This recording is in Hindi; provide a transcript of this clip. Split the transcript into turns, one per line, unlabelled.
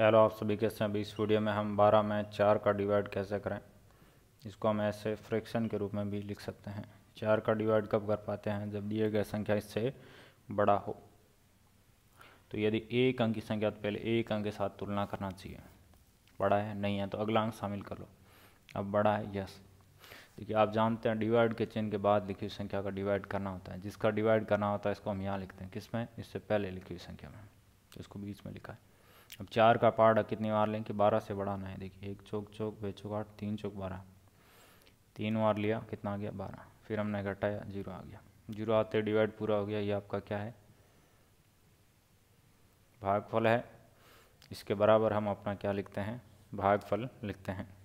हेलो आप सभी कैसे हैं अभी इस वीडियो में हम 12 में चार का डिवाइड कैसे करें इसको हम ऐसे फ्रैक्शन के रूप में भी लिख सकते हैं चार का डिवाइड कब कर पाते हैं जब दिए गए संख्या इससे बड़ा हो तो यदि एक अंक की संख्या तो पहले एक अंक के साथ तुलना करना चाहिए बड़ा है नहीं है तो अगला अंक शामिल कर लो अब बड़ा है यस देखिए आप जानते हैं डिवाइड के चिन्ह के बाद लिखी हुई संख्या का डिवाइड करना होता है जिसका डिवाइड करना होता है इसको हम यहाँ लिखते हैं किस में इससे पहले लिखी हुई संख्या में तो इसको बीच में लिखा है अब चार का पार्ट कितनी बार लें कि बारह से बढ़ाना है देखिए एक चौक चौक बे चौक आठ तीन चौक बारह तीन बार लिया कितना आ गया बारह फिर हमने घटाया जीरो आ गया जीरो आते डिवाइड पूरा हो गया ये आपका क्या है भागफल है इसके बराबर हम अपना क्या लिखते हैं भागफल लिखते हैं